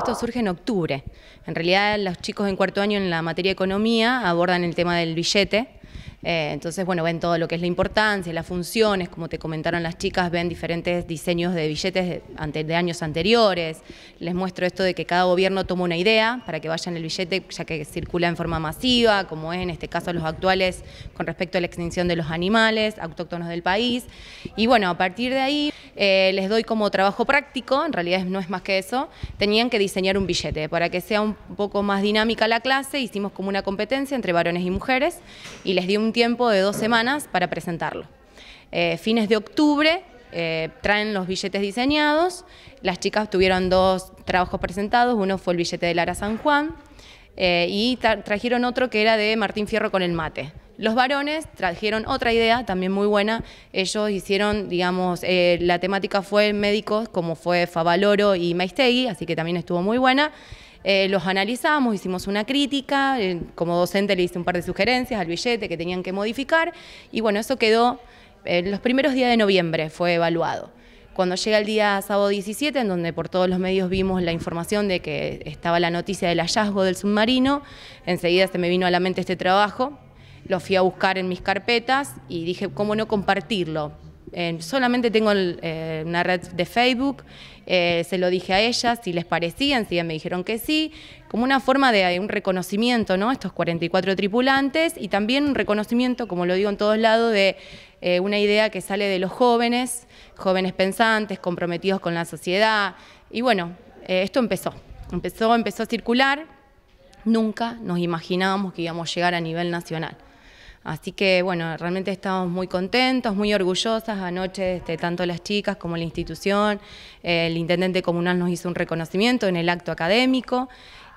esto surge en octubre. En realidad los chicos en cuarto año en la materia de economía abordan el tema del billete, eh, entonces, bueno, ven todo lo que es la importancia, las funciones, como te comentaron las chicas, ven diferentes diseños de billetes de, años anteriores. Les muestro esto de que cada gobierno toma una idea para que vayan el billete, ya que circula en forma masiva, como es en este caso los actuales con respecto a la extinción de los animales autóctonos del país. Y bueno, a partir de ahí eh, les doy como trabajo práctico, en realidad no es más que eso, tenían que diseñar un billete. Para que sea un poco más dinámica la clase, hicimos como una competencia entre varones y mujeres y les di un tiempo de dos semanas para presentarlo. Eh, fines de octubre eh, traen los billetes diseñados, las chicas tuvieron dos trabajos presentados, uno fue el billete de Lara San Juan eh, y trajeron otro que era de Martín Fierro con el mate. Los varones trajeron otra idea también muy buena, ellos hicieron, digamos, la temática fue médicos como fue Favaloro y Maistegui, así que también estuvo muy buena. Eh, los analizamos, hicimos una crítica, eh, como docente le hice un par de sugerencias al billete que tenían que modificar y bueno, eso quedó, eh, los primeros días de noviembre fue evaluado. Cuando llega el día sábado 17, en donde por todos los medios vimos la información de que estaba la noticia del hallazgo del submarino, enseguida se me vino a la mente este trabajo, lo fui a buscar en mis carpetas y dije, ¿cómo no compartirlo? Eh, solamente tengo eh, una red de Facebook, eh, se lo dije a ellas, si les parecían, si me dijeron que sí, como una forma de un reconocimiento, ¿no? Estos 44 tripulantes y también un reconocimiento, como lo digo en todos lados, de una idea que sale de los jóvenes, jóvenes pensantes, comprometidos con la sociedad. Y bueno, esto empezó, empezó, empezó a circular. Nunca nos imaginábamos que íbamos a llegar a nivel nacional. Así que bueno, realmente estamos muy contentos, muy orgullosas. Anoche este, tanto las chicas como la institución, el intendente comunal nos hizo un reconocimiento en el acto académico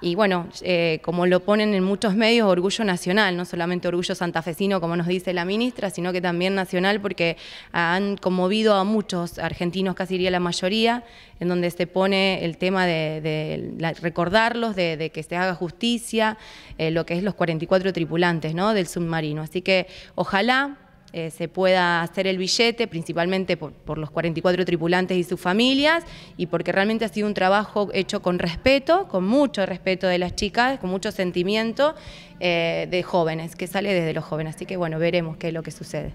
y bueno, eh, como lo ponen en muchos medios, orgullo nacional, no solamente orgullo santafesino, como nos dice la ministra, sino que también nacional, porque han conmovido a muchos argentinos, casi diría la mayoría, en donde se pone el tema de, recordarlos, de, que se haga justicia, eh, lo que es los 44 tripulantes ¿no? del submarino. Así que ojalá eh, se pueda hacer el billete, principalmente por, los 44 tripulantes y sus familias, y porque realmente ha sido un trabajo hecho con respeto, con mucho respeto de las chicas, con mucho sentimiento eh, de jóvenes, que sale desde los jóvenes. Así que bueno, veremos qué es lo que sucede.